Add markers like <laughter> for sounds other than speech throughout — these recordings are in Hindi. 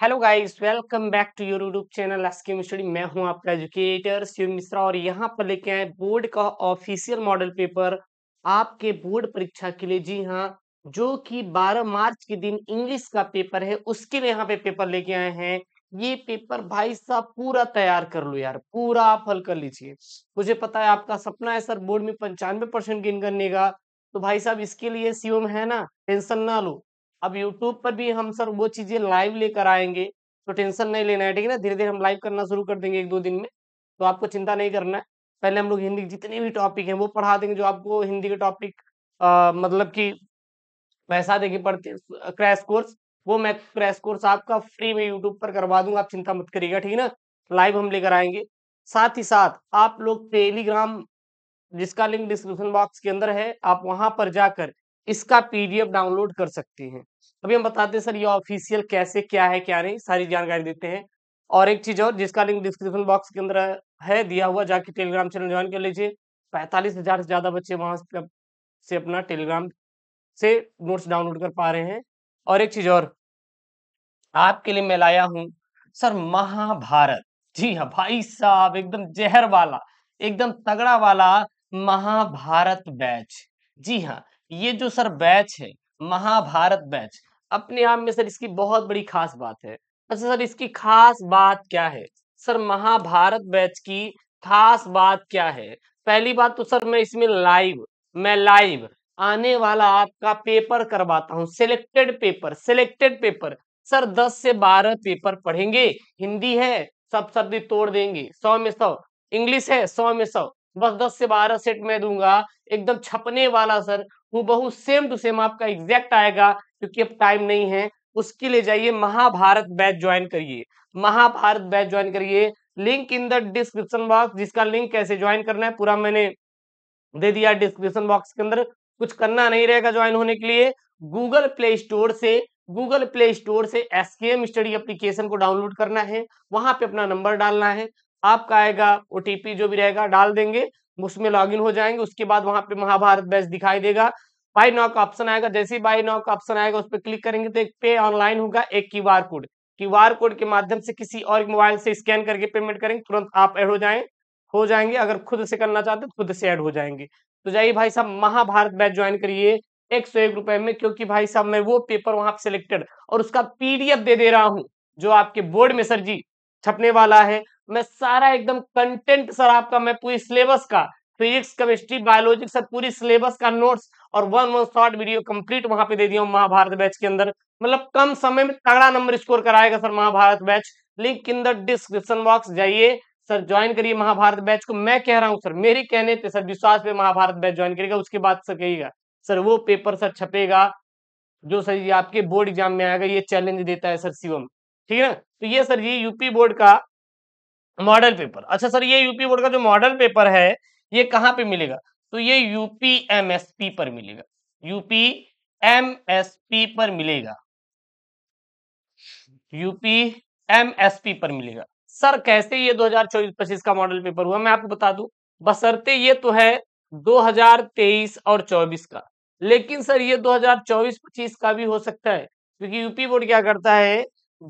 hello guys welcome back to your YouTube channel study मैं हूं आपका एजुकेटर शिव मिश्रा और यहां पर लेके आए बोर्ड का ऑफिशियल मॉडल पेपर आपके बोर्ड परीक्षा के लिए जी हां जो कि 12 मार्च के दिन इंग्लिश का पेपर है उसके लिए यहां पे पेपर लेके आए हैं ये पेपर भाई साहब पूरा तैयार कर लो यार पूरा आप हल कर लीजिए मुझे पता है आपका सपना है सर बोर्ड में पंचानवे परसेंट गेन करने का तो भाई साहब इसके लिए सीओम है ना टेंशन ना लो अब यूट्यूब पर भी हम सर वो चीजें लाइव लेकर आएंगे तो टेंशन नहीं लेना है ठीक है ना धीरे धीरे हम लाइव करना शुरू कर देंगे एक दो दिन में तो आपको चिंता नहीं करना है पहले हम लोग हिंदी के जितने भी टॉपिक हैं वो पढ़ा देंगे जो आपको हिंदी के टॉपिक मतलब कि पैसा देखे पढ़ते क्रैश कोर्स वो मैं क्रैश कोर्स आपका फ्री में यूट्यूब पर करवा दूंगा आप चिंता मत करिएगा ठीक है ना लाइव हम लेकर आएंगे साथ ही साथ आप लोग टेलीग्राम जिसका लिंक डिस्क्रिप्शन बॉक्स के अंदर है आप वहां पर जाकर इसका पीडीएफ डाउनलोड कर सकते हैं अभी हम बताते हैं सर ये ऑफिशियल कैसे क्या है क्या नहीं सारी जानकारी देते हैं और एक चीज और जिसका लिंक डिस्क्रिप्शन बॉक्स के अंदर है दिया हुआ जाके टेलीग्राम चैनल ज्वाइन कर लीजिए पैंतालीस हजार से ज्यादा बच्चे वहां से अपना टेलीग्राम से नोट्स डाउनलोड कर पा रहे हैं और एक चीज और आपके लिए मैं लाया हूं सर महाभारत जी हाँ भाई साहब एकदम जहर वाला एकदम तगड़ा वाला महाभारत बैच जी हाँ ये जो सर बैच है महाभारत बैच अपने आप में सर इसकी बहुत बड़ी खास बात है अच्छा सर इसकी खास बात क्या है सर महाभारत बैच की खास बात क्या है पहली बात तो सर मैं इसमें लाइव मैं लाइव आने वाला आपका पेपर करवाता हूँ selected paper selected paper sir 10 से 12 पेपर पढ़ेंगे हिंदी है सब शब्द तोड़ देंगे सौ में सौ इंग्लिश है सौ में सौ बस 10 से 12 सेट मैं दूंगा एकदम छपने वाला सर हु सेम टू सेम आपका एग्जैक्ट आएगा क्योंकि अब टाइम नहीं है उसके लिए जाइए महाभारत बैच ज्वाइन करिए महाभारत बैच ज्वाइन करिए link in the description box जिसका लिंक कैसे ज्वाइन करना है पूरा मैंने दे दिया डिस्क्रिप्शन बॉक्स के अंदर कुछ करना नहीं रहेगा ज्वाइन होने के लिए गूगल प्ले स्टोर से गूगल प्ले स्टोर से S K M study application को डाउनलोड करना है वहां पे अपना नंबर डालना है आपका आएगा ओ जो भी रहेगा डाल देंगे उसमें लॉगिन हो जाएंगे उसके बाद वहां पे महाभारत बैच दिखाई देगा बाई नाउ का ऑप्शन आएगा जैसे ही बाई नाउ का ऑप्शन आएगा उस पर क्लिक करेंगे तो एक पे ऑनलाइन होगा एक Q R code Q R code के माध्यम से किसी और मोबाइल से स्कैन करके पेमेंट करेंगे तुरंत आप एड हो जाए हो जाएंगे अगर खुद से करना चाहते तो खुद से ऐड हो जाएंगे तो जाइए भाई साहब महाभारत बैच ज्वाइन करिए एक सौ एक रुपए में क्योंकि भाई साहब मैं वो पेपर वहां पर सिलेक्टेड और उसका पीडीएफ दे दे रहा हूँ जो आपके बोर्ड में सर जी छपने वाला है मैं सारा एकदम कंटेंट सर आपका मैं पूरी सिलेबस का फिजिक्स केमिस्ट्री बायोलॉजी सर पूरी सिलेबस का नोट्स और one one short video complete वहां पे दे दिया हूँ महाभारत बैच के अंदर मतलब कम समय में तगड़ा नंबर स्कोर कराएगा sir Mahabharat batch link in the description box जाइए सर ज्वाइन करिए महाभारत बैच को मैं कह रहा हूँ सर मेरे कहने पे सर विश्वास पे महाभारत बैच ज्वाइन करेगा उसके बाद सर कहिएगा सर वो पेपर सर छपेगा जो सर ये आपके बोर्ड एग्जाम में आएगा ये चैलेंज देता है सर शिवम ठीक है ना तो ये सर ये यूपी बोर्ड का मॉडल पेपर अच्छा सर ये यूपी बोर्ड का जो मॉडल पेपर है ये कहाँ पे मिलेगा तो ये यूपी पर मिलेगा यूपी एमएसपी पर मिलेगा यूपी एमएसपी पर मिलेगा सर कैसे ये 2024-25 का मॉडल पेपर हुआ मैं आपको बता दूं बसरते ये तो है 2023 और 24 का लेकिन सर ये 2024-25 का भी हो सकता है क्योंकि यूपी बोर्ड क्या करता है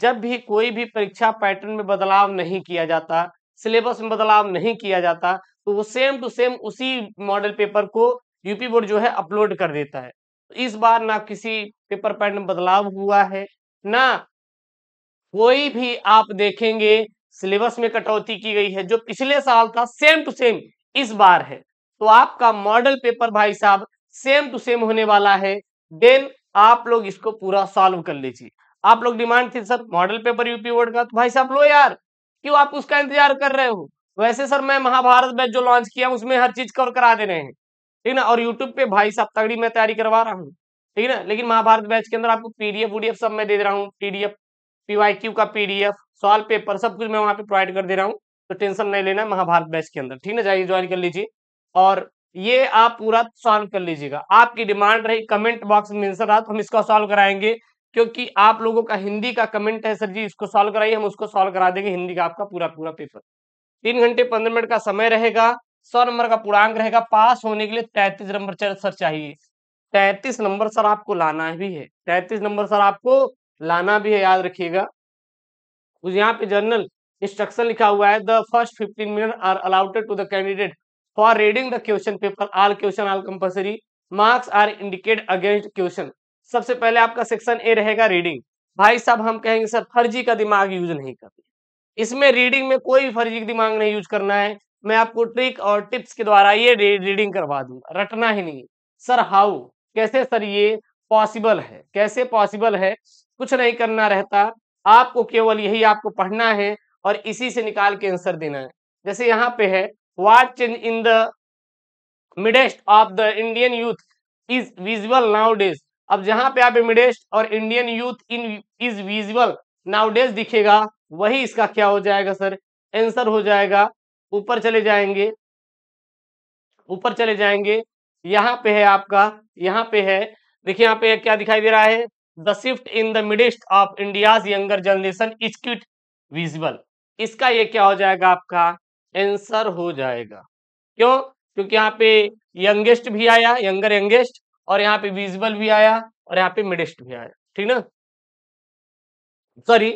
जब भी कोई भी परीक्षा पैटर्न में बदलाव नहीं किया जाता सिलेबस में बदलाव नहीं किया जाता तो वो सेम टू सेम उसी मॉडल पेपर को यूपी बोर्ड जो है अपलोड कर देता है इस बार ना किसी पेपर पैटर्न बदलाव हुआ है ना कोई भी आप देखेंगे सिलेबस में कटौती की गई है जो पिछले साल था सेम टू सेम इस बार है तो आपका मॉडल पेपर भाई साहब सेम टू सेम होने वाला है देन आप लोग इसको पूरा सॉल्व कर लीजिए आप लोग डिमांड थी sir model paper UP board का तो भाई साहब लो यार क्यों आप उसका इंतजार कर रहे हो वैसे सर मैं महाभारत बैच जो लॉन्च किया उसमें हर चीज कवर करा दे रहे हैं ठीक ना और यूट्यूब पे भाई साहब तगड़ी मैं तैयारी करवा रहा हूँ ठीक ना लेकिन महाभारत बैच के अंदर आपको पीडीएफ वीडीएफ सब मैं दे रहा हूँ PDF P Y PDF solve paper सब कुछ मैं वहाँ पे प्रोवाइड कर दे रहा हूँ तो टेंशन नहीं लेना महाभारत बैच के अंदर ठीक ना जाइए ज्वाइन कर लीजिए और ये आप पूरा सॉल्व कर लीजिएगा आपकी डिमांड रही कमेंट बॉक्स में मेंशन रहा तो हम इसका सॉल्व कराएंगे क्योंकि आप लोगों का हिंदी का कमेंट है सर जी इसको सॉल्व कराइए हम उसको सॉल्व करा देंगे हिंदी का आपका पूरा पूरा पेपर तीन घंटे पंद्रह मिनट का समय रहेगा सौ नंबर का पूर्णांक रहेगा पास होने के लिए तैतीस नंबर सर चाहिए तैतीस नंबर सर आपको लाना भी है तैतीस नंबर सर आपको लाना भी है याद रखिएगा यहाँ पे जर्नल इंस्ट्रक्शन लिखा हुआ है the first fifteen minute are allotted to the candidate for reading the question paper all question all compulsory marks are indicate against question सबसे पहले आपका सेक्शन ए रहेगा रीडिंग भाई साहब हम कहेंगे सर फर्जी का दिमाग यूज नहीं करते इसमें रीडिंग में कोई फर्जी दिमाग नहीं यूज करना है मैं आपको ट्रिक और टिप्स के द्वारा ये रीडिंग करवा दूंगा रटना ही नहीं सर हाउ कैसे सर ये पॉसिबल है कैसे पॉसिबल है कुछ नहीं करना रहता आपको केवल यही आपको पढ़ना है और इसी से निकाल के आंसर देना है जैसे यहाँ पे है what change in the midst of the Indian youth is visual nowadays अब जहां पे आप मिडेस्ट और Indian youth in is visual nowadays दिखेगा वही इसका क्या हो जाएगा सर एंसर हो जाएगा ऊपर चले जाएंगे ऊपर चले जाएंगे यहाँ पे है आपका यहाँ पे है देखिए यहाँ पे क्या दिखाई दे रहा है the shift in the midst of India's younger generation is quite visible इसका ये क्या हो जाएगा आपका एंसर हो जाएगा क्यों क्योंकि यहाँ पे यंगेस्ट भी आया यंगर यंगेस्ट और यहाँ पे विजिबल भी आया और यहाँ पे मिडिस्ट भी आया ठीक ना सॉरी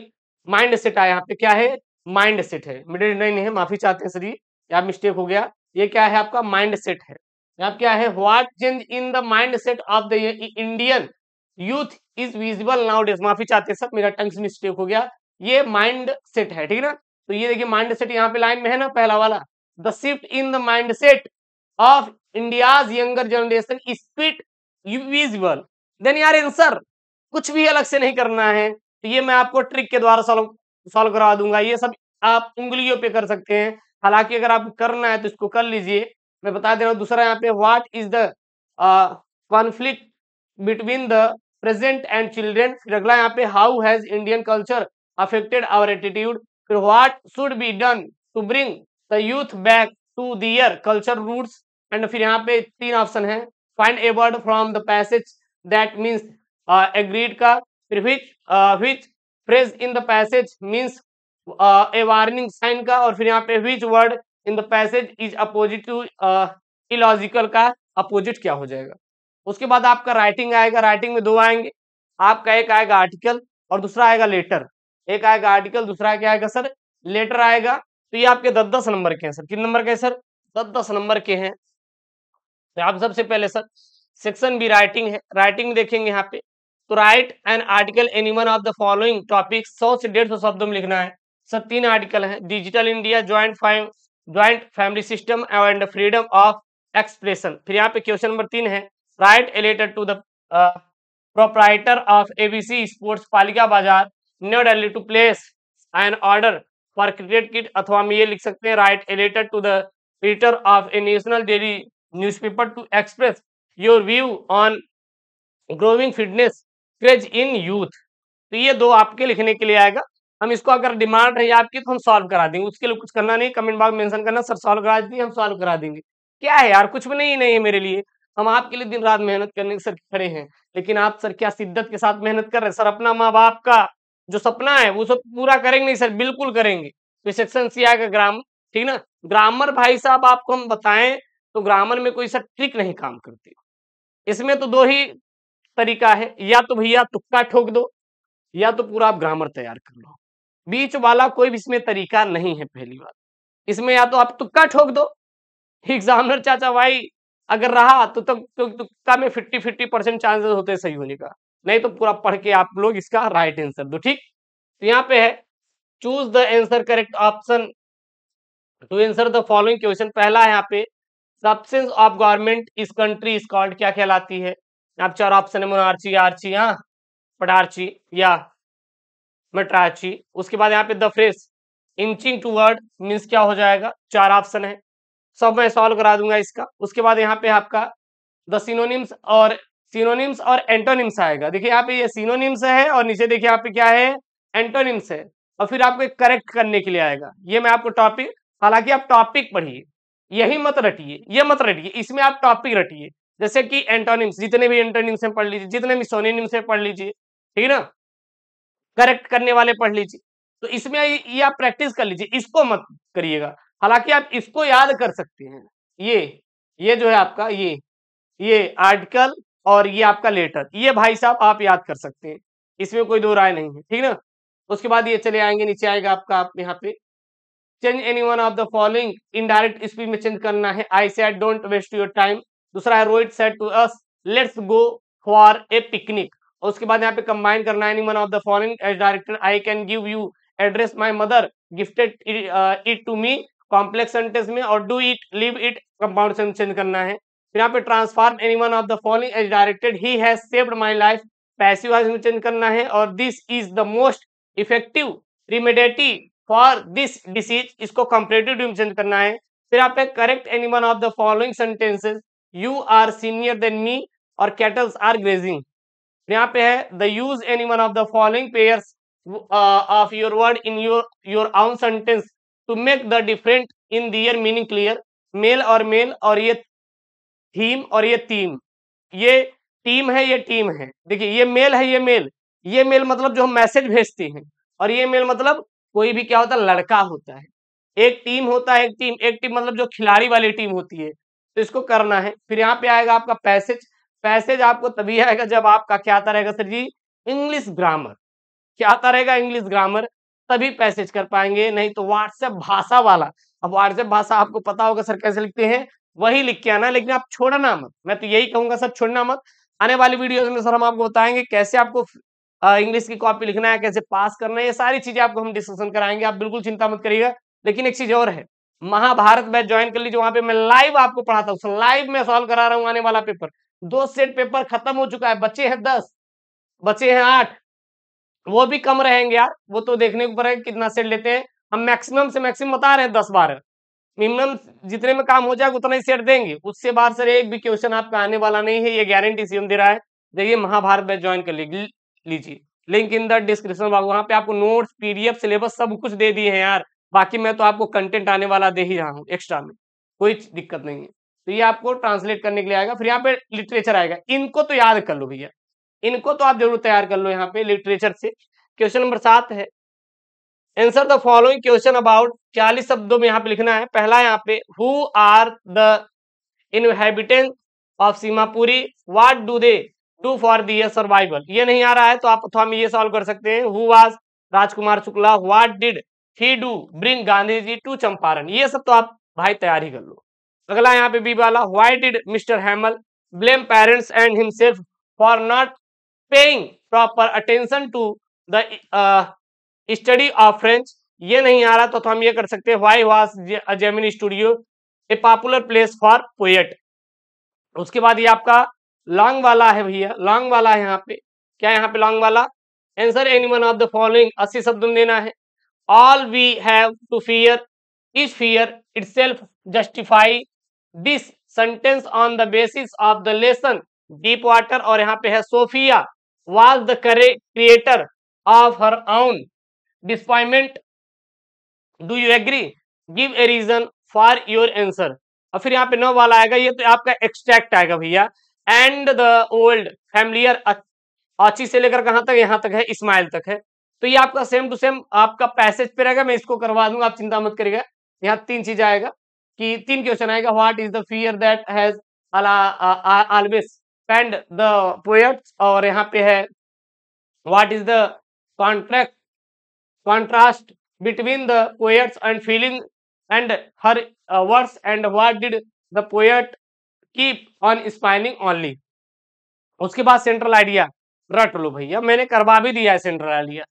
माइंड सेट आया यहाँ पे क्या है माइंड सेट है मिडिल नहीं है माफी चाहते हैं सर यहाँ मिस्टेक हो गया ये क्या है आपका माइंड सेट है यहाँ क्या है what change in the mindset of the Indian youth is visible nowadays माफी चाहते हैं सर मेरा टंग्स मिस्टेक हो गया ये माइंड सेट है ठीक है ना तो ये देखिए माइंड सेट यहाँ पे लाइन में है ना पहला वाला the shift in the mindset of India's younger generation speed visible then यार आंसर कुछ भी अलग से नहीं करना है तो ये मैं आपको ट्रिक के द्वारा सॉल्व सॉल्व करवा दूंगा ये सब आप उंगलियों पे कर सकते हैं हालांकि अगर आपको करना है तो इसको कर लीजिए मैं बता दे रहा हूँ दूसरा यहाँ पे what is the conflict between the present and children फिर अगला यहाँ पे how has Indian culture affected our attitude फिर what should be done to bring the youth back to their culture roots and फिर यहाँ पे तीन ऑप्शन है find a word from the passage that means agreed का फिर which which phrase in the passage means a warning sign का और फिर यहाँ पे which word in the passage is opposite to illogical का अपोजिट क्या हो जाएगा उसके बाद आपका राइटिंग आएगा राइटिंग में दो आएंगे आपका एक आएगा आर्टिकल और दूसरा आएगा लेटर एक आएगा आर्टिकल दूसरा क्या आएगा सर लेटर आएगा तो ये आपके दस दस नंबर के हैं सर कितने नंबर के हैं सर दस दस नंबर के हैं तो आप सबसे पहले सर सेक्शन बी राइटिंग है राइटिंग देखेंगे यहाँ पे तो write an article any one of the following topic सौ से डेढ़ सौ शब्दों में लिखना है सर तीन आर्टिकल हैं digital India joint five joint family system and freedom of expression फिर यहाँ पे क्वेश्चन नंबर तीन है write related to the proprietor of ABC sports Palika Bazar new Delhi to place an order for cricket kit अथवा हम ये लिख सकते हैं write related to the editor of a national daily newspaper to express your view on growing fitness craze in youth तो ये दो आपके लिखने के लिए आएगा हम इसको अगर डिमांड रही आपकी तो हम सॉल्व करा देंगे उसके लिए कुछ करना नहीं कमेंट बॉक्स मेंशन करना सर सॉल्व करा दीजिए हम सॉल्व करा देंगे क्या है यार कुछ भी नहीं नहीं है मेरे लिए हम आपके लिए दिन रात मेहनत करने के सर खड़े हैं लेकिन आप सर क्या शिद्दत के साथ मेहनत कर रहे हैं सर अपना माँ बाप का जो सपना है वो सब पूरा करेंगे नहीं सर बिल्कुल करेंगे तो सेक्शन सी आएगा ग्राम ठीक ना ग्रामर भाई साहब आपको हम बताएं तो ग्रामर में कोई सर ट्रिक नहीं काम करती इसमें तो दो ही तरीका है या तो भैया तुक्का ठोक दो या तो पूरा आप ग्रामर तैयार कर लो बीच वाला कोई भी इसमें तरीका नहीं है पहली बात इसमें या तो आप तुक्का ठोक दो <laughs> एग्जामिनर चाचा भाई अगर रहा तो तब तो, तुक्का में फिफ्टी फिफ्टी परसेंट चांसेस होते सही होने का नहीं तो पूरा पढ़ के आप लोग इसका राइट आंसर दो ठीक तो यहाँ पे है choose the answer correct option to answer the following question पहला है यहाँ पे सब्सेंस of government is country is called क्या कहलाती है आप चार ऑप्शन है मोनार्ची आर्ची हाँ पटार्ची या मटराची उसके बाद यहाँ पे the phrase inching toward means क्या हो जाएगा चार ऑप्शन है सब मैं सॉल्व करा दूंगा इसका उसके बाद यहाँ पे आपका द सिनोनिम्स और सिनोनिम्स और एंटोनिम्स आएगा देखिए यहाँ पे ये सिनोनिम्स है और नीचे देखिए यहाँ पे क्या है एंटोनिम्स है और फिर आपको करेक्ट करने के लिए आएगा ये मैं आपको टॉपिक हालांकि आप टॉपिक पढ़िए यही मत रटिए ये मत रटिए इसमें आप टॉपिक रटिए जैसे कि एंटोनिम्स जितने भी एंटोनिम्स हैं पढ़ लीजिए जितने भी सोनिम्स हैं पढ़ लीजिए ठीक है ना करेक्ट करने वाले पढ़ लीजिए तो इसमें ये आप प्रैक्टिस कर लीजिए इसको मत करिएगा हालांकि आप इसको याद कर सकते हैं ये ये जो है आपका ये ये आर्टिकल और ये आपका लेटर ये भाई साहब आप याद कर सकते हैं इसमें कोई दो राय नहीं है ठीक ना उसके बाद ये चले आएंगे नीचे आएगा आपका आप यहाँ पे change any one of the following indirect speech में चेंज करना है आई से I don't waste your time दूसरा है Rohit said to us let's go for a picnic और उसके बाद यहाँ पे कंबाइन करना है one of the following as directed I can give you address my mother gifted it to me complex sentence में और do it leave it compound change करना है फिर यहाँ पे transform any one of the following as directed he has saved my life passive voice में चेंज करना है और this is the most effective remedy for this disease इसको कॉम्परेटिव चेंज करना है फिर यहाँ पे correct any one of the following sentences you are senior than me और कैटल्स आर ग्रेजिंग यहाँ पे है the use any one of the following pairs of your word in your your own sentence to make the different in their meaning clear mail और मेल और ये थीम और ये टीम ये टीम है ये टीम है देखिए ये मेल है ये मेल ये मेल मतलब जो हम मैसेज भेजते हैं और ये मेल मतलब कोई भी क्या होता है लड़का होता है एक टीम होता है एक टीम एक टीम मतलब जो खिलाड़ी वाली टीम होती है तो इसको करना है फिर यहाँ पे आएगा आपका पैसेज पैसेज आपको तभी आएगा जब आपका क्या आता रहेगा सर जी इंग्लिश ग्रामर क्या आता रहेगा इंग्लिश ग्रामर तभी पैसेज कर पाएंगे नहीं तो व्हाट्सएप भाषा वाला अब व्हाट्सएप भाषा आपको पता होगा सर कैसे लिखते हैं वही लिख के आना लेकिन आप छोड़ना मत मैं तो यही कहूंगा सर छोड़ना मत आने वाली वीडियोस में सर हम आपको बताएंगे कैसे आपको इंग्लिश की कॉपी लिखना है कैसे पास करना है ये सारी चीजें आपको हम डिस्कशन कराएंगे आप बिल्कुल चिंता मत करिएगा लेकिन एक चीज और है महाभारत बैच ज्वाइन कर लीजिए वहां पे मैं लाइव आपको पढ़ाता हूँ लाइव में सॉल्व करा रहा हूँ आने वाला पेपर दो सेट पेपर खत्म हो चुका है बचे हैं दस बचे हैं आठ वो भी कम रहेंगे यार वो तो देखने के ऊपर है कितना सेट लेते हैं हम मैक्सिमम से मैक्सिमम बता रहे हैं दस बारह मिनिमम जितने में काम हो जाएगा उतना ही सेट देंगे उससे बाहर सर एक भी क्वेश्चन आपका आने वाला नहीं है ये गारंटी सीएम दे रहा है देखिए महाभारत बैच ज्वाइन कर लीजिए लिंक इन द डिस्क्रिप्शन वहां पे आपको नोट्स पीडीएफ सिलेबस सब कुछ दे दिए हैं यार बाकी मैं तो आपको कंटेंट आने वाला दे ही रहा हूँ एक्स्ट्रा में कोई दिक्कत नहीं है तो ये आपको ट्रांसलेट करने के लिए आएगा फिर यहाँ पे लिटरेचर आएगा इनको तो याद कर लो भैया इनको तो आप जरूर तैयार कर लो यहाँ पे लिटरेचर से क्वेश्चन नंबर सात है answer the following question about चालीस शब्दों में यहाँ पे लिखना है पहला यहाँ पे who are the inhabitant of Seemapuri what do they do for their survival ये नहीं आ रहा है तो आप अथवा में ये सॉल्व कर सकते हैं who was Rajkumar Shukla what did he do bring Gandhi ji to Champaran ये सब तो आप भाई तैयारी कर लो अगला यहाँ पे बी वाला why did Mister Hamel blame parents and himself for not paying proper attention to the study of French ये नहीं आ रहा तो, तो हम ये कर सकते हैं why was Gemini studio a popular place for poet उसके बाद ये आपका लॉन्ग वाला है भैया लॉन्ग वाला है यहाँ पे क्या यहाँ पे लॉन्ग वाला answer any one of the following अस्सी शब्द में देना है all we have to fear is fear itself justify this sentence on the basis of the lesson deep water और यहाँ पे है Sophia was the creator of her own disappointment do you agree give a reason for your answer और फिर यहाँ पे नौ वाला आएगा ये तो आपका एक्सट्रैक्ट आएगा भैया एंड द ओल्ड फैमिलियर अच्छी से लेकर कहाँ तक यहाँ तक है इस्माइल तक है तो ये आपका सेम टू सेम आपका पैसेज पे रहेगा मैं इसको करवा दूंगा आप चिंता मत करिएगा यहाँ तीन चीज आएगा कि तीन क्वेश्चन आएगा what is the fear that has always pained the poet's और यहाँ पे है what is the contract contrast between the poet's and feeling and her verse and what did the poet keep on spinning only उसके बाद सेंट्रल आइडिया रट लो भैया मैंने करवा भी दिया है सेंट्रल आइडिया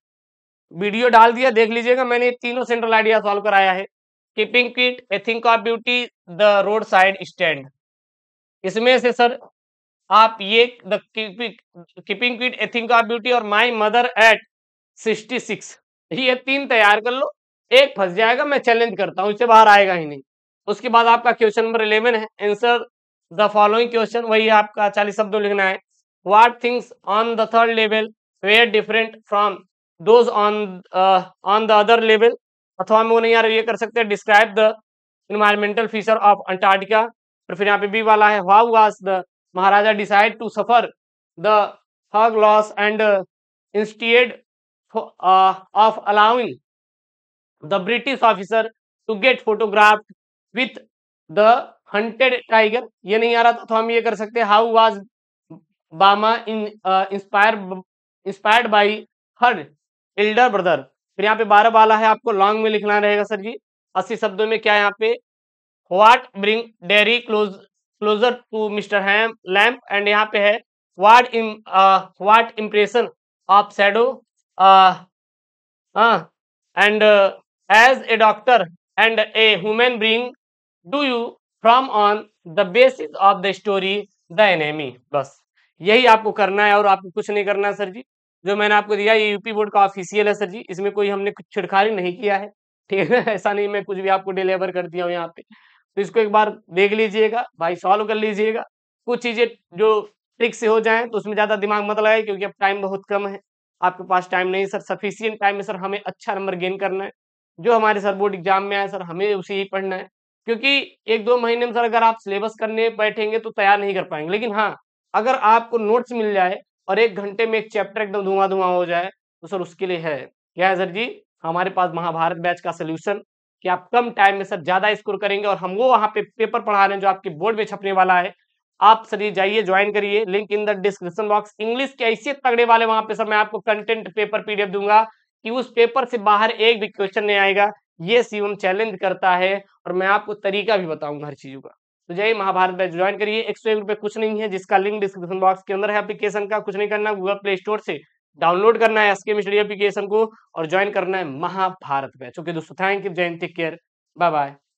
वीडियो डाल दिया देख लीजिएगा मैंने तीनों सेंट्रल आइडिया सॉल्व कराया है keeping quiet a thing of beauty the roadside stand इसमें से सर आप ये keeping quiet a thing of beauty और my mother at sixty six ये तीन तैयार कर लो एक फंस जाएगा मैं चैलेंज करता हूँ इससे बाहर आएगा ही नहीं उसके बाद आपका क्वेश्चन नंबर इलेवन है एंसर द फॉलोइंग क्वेश्चन वही आपका चालीस शब्दों लिखना है what things on the third level were different from those on on the other level अथवा हम वो नहीं यार ये कर सकते describe the environmental feature of Antarctica और फिर यहाँ पे बी वाला है how was the Maharaja decide to suffer the huge loss and instead of allowing the British officer to get photograph with the hunted tiger ये नहीं आ रहा था तो हम ये कर सकते how was Bama in inspire inspired by her elder brother फिर यहाँ पे बारह वाला है आपको लॉन्ग में लिखना रहेगा सर जी अस्सी शब्दों में क्या यहाँ पे what bring Derry close closer to mister ham lamp and यहाँ पे है what im what impression of Sadao and as a doctor and a human being do you from on the basis of the story the enemy बस यही आपको करना है और आपको कुछ नहीं करना है सर जी जो मैंने आपको दिया ये यूपी बोर्ड का ऑफिशियल है सर जी इसमें कोई हमने कुछ छिड़खारी नहीं किया है ठीक है <laughs> ऐसा नहीं मैं कुछ भी आपको डिलीवर कर दिया हूँ यहाँ पे तो इसको एक बार देख लीजिएगा भाई सॉल्व कर लीजिएगा कुछ चीज़ें जो ट्रिक से हो जाए तो उसमें ज़्यादा दिमाग मत लगाए क्योंकि अब टाइम बहुत कम है आपके पास टाइम नहीं सर सफिशियंट टाइम में सर हमें अच्छा नंबर गेन करना है जो हमारे सर बोर्ड एग्जाम में आए सर हमें उसे ही पढ़ना है क्योंकि एक दो महीने में सर अगर आप सिलेबस करने बैठेंगे तो तैयार नहीं कर पाएंगे लेकिन हाँ अगर आपको नोट्स मिल जाए और एक घंटे में एक चैप्टर एकदम धुआं धुआं हो जाए तो सर उसके लिए है क्या है सर जी हमारे पास महाभारत बैच का सोल्यूशन कि आप कम टाइम में सर ज्यादा स्कोर करेंगे और हम वो वहाँ पे पेपर पढ़ा रहे हैं जो आपके बोर्ड में छपने वाला है आप सर ये जाइए ज्वाइन करिए link in the description box English के ऐसे तगड़े वाले वहां पे सर मैं आपको कंटेंट पेपर पीडीएफ दूंगा कि उस पेपर से बाहर एक भी क्वेश्चन नहीं आएगा ये सीवन चैलेंज करता है और मैं आपको तरीका भी बताऊंगा हर चीजों का तो जय महाभारत बैच ज्वाइन करिए एक सौ एक रुपये कुछ नहीं है जिसका लिंक डिस्क्रिप्शन बॉक्स के अंदर है एप्लीकेशन का कुछ नहीं करना गूगल प्ले स्टोर से डाउनलोड करना है एसके मिश्री एप्लीकेशन को और ज्वाइन करना है महाभारत बैच ओके दोस्तों थैंक यू जय टेक केयर बाय बाय